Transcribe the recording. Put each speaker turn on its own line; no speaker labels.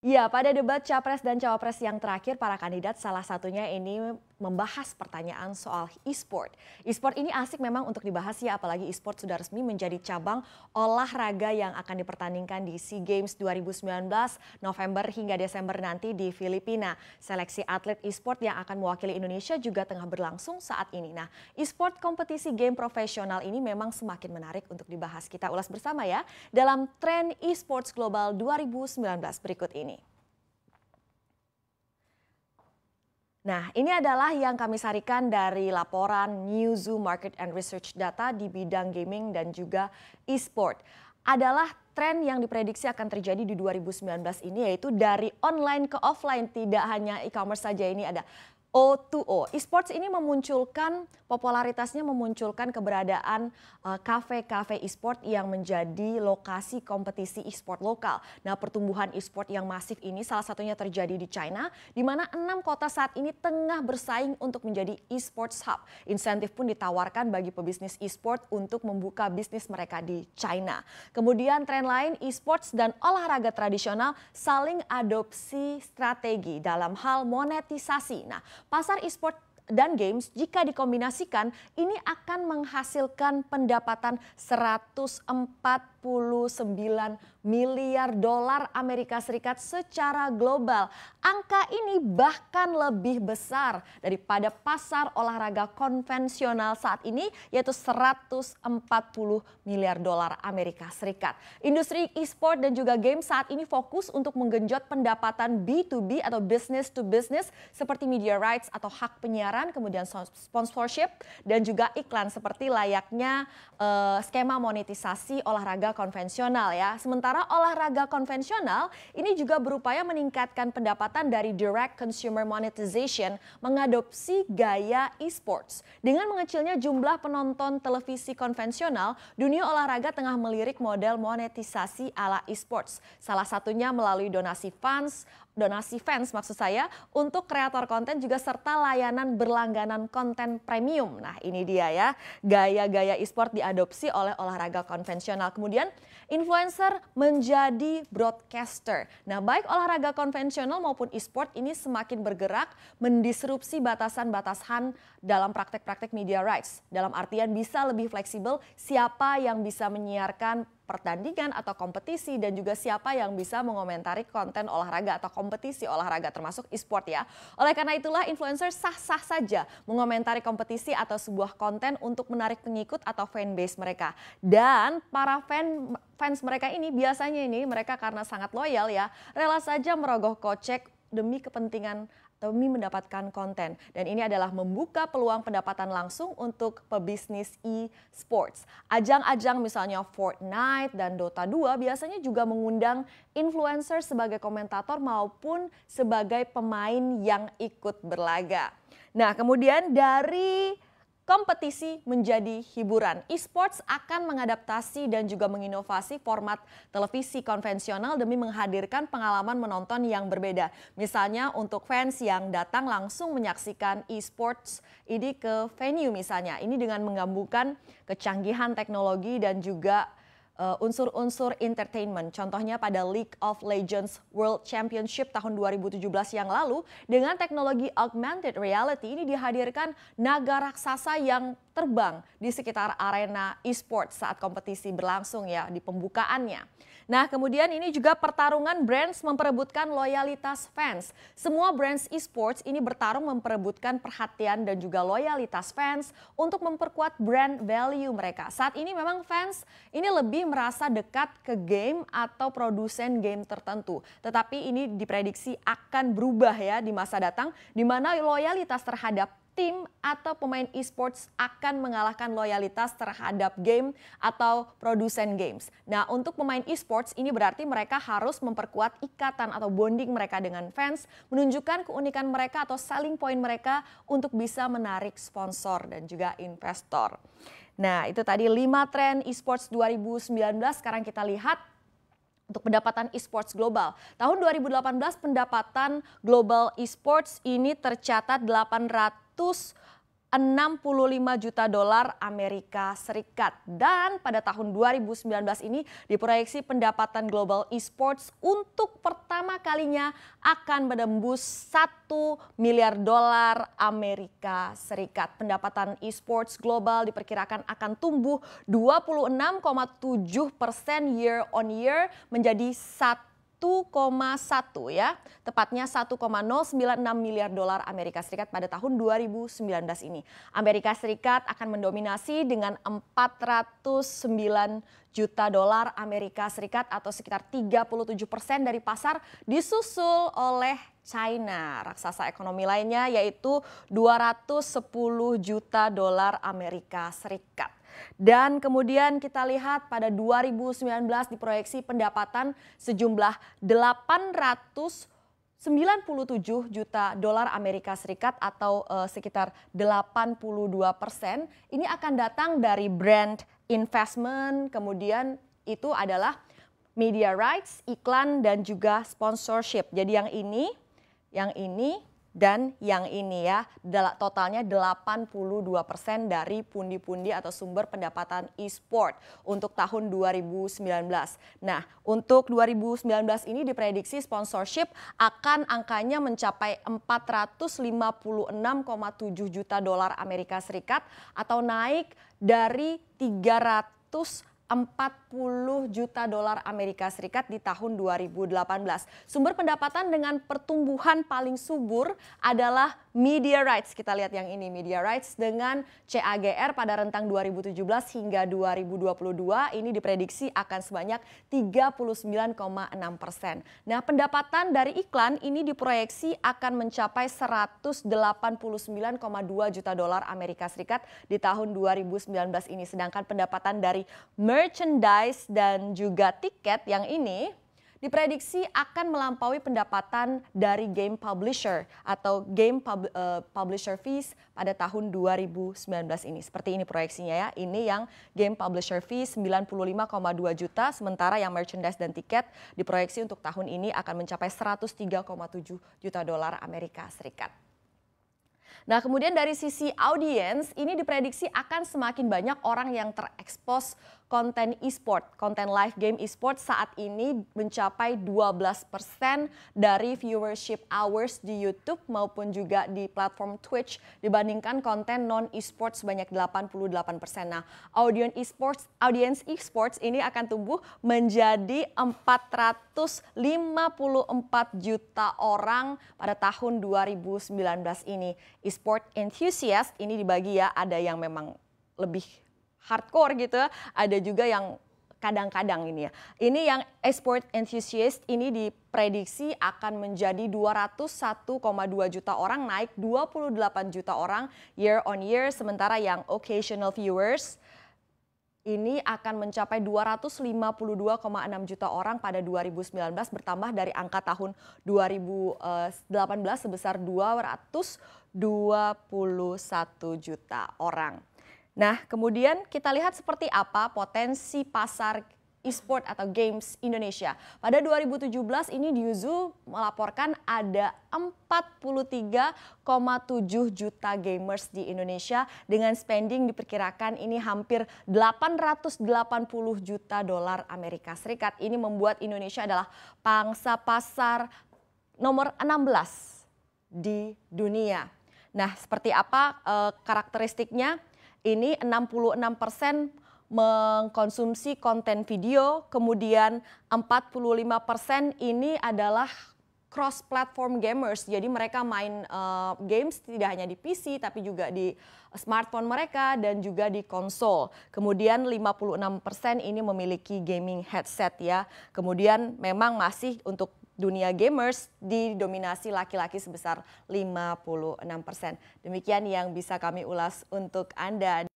Ya, pada debat capres dan cawapres yang terakhir, para kandidat salah satunya ini membahas pertanyaan soal e-sport. E-sport ini asik memang untuk dibahas ya, apalagi e-sport sudah resmi menjadi cabang olahraga yang akan dipertandingkan di SEA Games 2019 November hingga Desember nanti di Filipina. Seleksi atlet e-sport yang akan mewakili Indonesia juga tengah berlangsung saat ini. Nah, e-sport kompetisi game profesional ini memang semakin menarik untuk dibahas. Kita ulas bersama ya dalam tren e-sports global 2019 berikut ini. Nah, ini adalah yang kami sarikan dari laporan New Zoo Market and Research Data di bidang gaming dan juga e-sport. Adalah tren yang diprediksi akan terjadi di 2019 ini yaitu dari online ke offline tidak hanya e-commerce saja ini ada O2O. Esports ini memunculkan popularitasnya memunculkan keberadaan eh, kafe-kafe uh, e-sport yang menjadi lokasi kompetisi e-sport lokal. Nah, pertumbuhan e-sport yang masif ini salah satunya terjadi di China di mana enam kota saat ini tengah bersaing untuk menjadi e-sports hub. Insentif pun ditawarkan bagi pebisnis e-sport untuk membuka bisnis mereka di China. Kemudian tren lain e-sports dan olahraga tradisional saling adopsi strategi dalam hal monetisasi. Nah, Pasar e-sport dan games jika dikombinasikan ini akan menghasilkan pendapatan 104 49 miliar dolar Amerika Serikat secara global. Angka ini bahkan lebih besar daripada pasar olahraga konvensional saat ini yaitu 140 miliar dolar Amerika Serikat. Industri e-sport dan juga game saat ini fokus untuk menggenjot pendapatan B2B atau business to business seperti media rights atau hak penyiaran, kemudian sponsorship dan juga iklan seperti layaknya uh, skema monetisasi olahraga konvensional ya. Sementara olahraga konvensional ini juga berupaya meningkatkan pendapatan dari direct consumer monetization mengadopsi gaya e-sports. Dengan mengecilnya jumlah penonton televisi konvensional, dunia olahraga tengah melirik model monetisasi ala e-sports. Salah satunya melalui donasi fans, donasi fans maksud saya untuk kreator konten juga serta layanan berlangganan konten premium. Nah ini dia ya gaya-gaya e-sport diadopsi oleh olahraga konvensional. Kemudian influencer menjadi broadcaster. Nah baik olahraga konvensional maupun e-sport ini semakin bergerak mendisrupsi batasan-batasan dalam praktek-praktek media rights. Dalam artian bisa lebih fleksibel siapa yang bisa menyiarkan pertandingan atau kompetisi dan juga siapa yang bisa mengomentari konten olahraga atau kompetisi olahraga termasuk e-sport ya. Oleh karena itulah influencer sah-sah saja mengomentari kompetisi atau sebuah konten untuk menarik pengikut atau fanbase mereka. Dan para fan fans mereka ini biasanya ini mereka karena sangat loyal ya, rela saja merogoh kocek demi kepentingan demi mendapatkan konten. Dan ini adalah membuka peluang pendapatan langsung untuk pebisnis e-sports. Ajang-ajang misalnya Fortnite dan Dota 2 biasanya juga mengundang influencer sebagai komentator maupun sebagai pemain yang ikut berlaga. Nah, kemudian dari kompetisi menjadi hiburan. e-sports akan mengadaptasi dan juga menginovasi format televisi konvensional demi menghadirkan pengalaman menonton yang berbeda. Misalnya untuk fans yang datang langsung menyaksikan e-sports ini ke venue misalnya. Ini dengan menggabungkan kecanggihan teknologi dan juga Eh, unsur-unsur entertainment. Contohnya pada League of Legends World Championship tahun 2017 yang lalu dengan teknologi augmented reality ini dihadirkan naga raksasa yang terbang di sekitar arena e-sport saat kompetisi berlangsung ya di pembukaannya. Nah kemudian ini juga pertarungan brands memperebutkan loyalitas fans. Semua brands e-sports ini bertarung memperebutkan perhatian dan juga loyalitas fans untuk memperkuat brand value mereka. Saat ini memang fans ini lebih merasa dekat ke game atau produsen game tertentu. Tetapi ini diprediksi akan berubah ya di masa datang di mana loyalitas terhadap tim atau pemain esports akan mengalahkan loyalitas terhadap game atau produsen games. Nah, untuk pemain esports ini berarti mereka harus memperkuat ikatan atau bonding mereka dengan fans, menunjukkan keunikan mereka atau selling point mereka untuk bisa menarik sponsor dan juga investor. Nah, itu tadi 5 tren esports 2019. Sekarang kita lihat untuk pendapatan esports global. Tahun 2018 pendapatan global esports ini tercatat 800 165 juta dolar Amerika Serikat. Dan pada tahun 2019 ini diproyeksi pendapatan global esports untuk pertama kalinya akan menembus 1 miliar dolar Amerika Serikat. Pendapatan esports global diperkirakan akan tumbuh 26,7 persen year on year menjadi satu. 1,1 ya, tepatnya 1,096 miliar dolar Amerika Serikat pada tahun 2019 ini. Amerika Serikat akan mendominasi dengan 409 juta dolar Amerika Serikat atau sekitar 37 persen dari pasar disusul oleh China. Raksasa ekonomi lainnya yaitu 210 juta dolar Amerika Serikat. Dan kemudian kita lihat pada 2019 diproyeksi pendapatan sejumlah 800 97 juta dolar Amerika Serikat atau uh, sekitar 82 persen ini akan datang dari brand investment, kemudian itu adalah media rights, iklan dan juga sponsorship. Jadi yang ini, yang ini dan yang ini ya totalnya 82% dari pundi-pundi atau sumber pendapatan e-sport untuk tahun 2019. Nah, untuk 2019 ini diprediksi sponsorship akan angkanya mencapai 456,7 juta dolar Amerika Serikat atau naik dari 300 40 juta dolar Amerika Serikat di tahun 2018. Sumber pendapatan dengan pertumbuhan paling subur adalah media rights. Kita lihat yang ini media rights dengan CAGR pada rentang 2017 hingga 2022 ini diprediksi akan sebanyak 39,6 persen. Nah pendapatan dari iklan ini diproyeksi akan mencapai 189,2 juta dolar Amerika Serikat di tahun 2019 ini. Sedangkan pendapatan dari merchandise dan juga tiket yang ini diprediksi akan melampaui pendapatan dari game publisher atau game pub, uh, publisher fees pada tahun 2019 ini. Seperti ini proyeksinya ya. Ini yang game publisher fees 95,2 juta sementara yang merchandise dan tiket diproyeksi untuk tahun ini akan mencapai 103,7 juta dolar Amerika Serikat. Nah, kemudian dari sisi audiens, ini diprediksi akan semakin banyak orang yang terekspos konten e-sport, konten live game e-sport saat ini mencapai 12% dari viewership hours di YouTube maupun juga di platform Twitch dibandingkan konten non e-sport sebanyak 88%. Nah, audience e-sports, audiens e-sports ini akan tumbuh menjadi 454 juta orang pada tahun 2019 ini. E-sport enthusiast ini dibagi ya, ada yang memang lebih hardcore gitu, ada juga yang kadang-kadang ini ya. Ini yang export enthusiast ini diprediksi akan menjadi 201,2 juta orang naik 28 juta orang year on year sementara yang occasional viewers ini akan mencapai 252,6 juta orang pada 2019 bertambah dari angka tahun 2018 eh, sebesar 221 juta orang. Nah, kemudian kita lihat seperti apa potensi pasar e-sport atau games Indonesia. Pada 2017 ini Yuzu melaporkan ada 43,7 juta gamers di Indonesia dengan spending diperkirakan ini hampir 880 juta dolar Amerika Serikat. Ini membuat Indonesia adalah pangsa pasar nomor 16 di dunia. Nah, seperti apa e, karakteristiknya? ini 66 persen mengkonsumsi konten video, kemudian 45 persen ini adalah cross platform gamers. Jadi mereka main uh, games tidak hanya di PC tapi juga di smartphone mereka dan juga di konsol. Kemudian 56% persen ini memiliki gaming headset ya. Kemudian memang masih untuk dunia gamers didominasi laki-laki sebesar 56 persen. Demikian yang bisa kami ulas untuk Anda.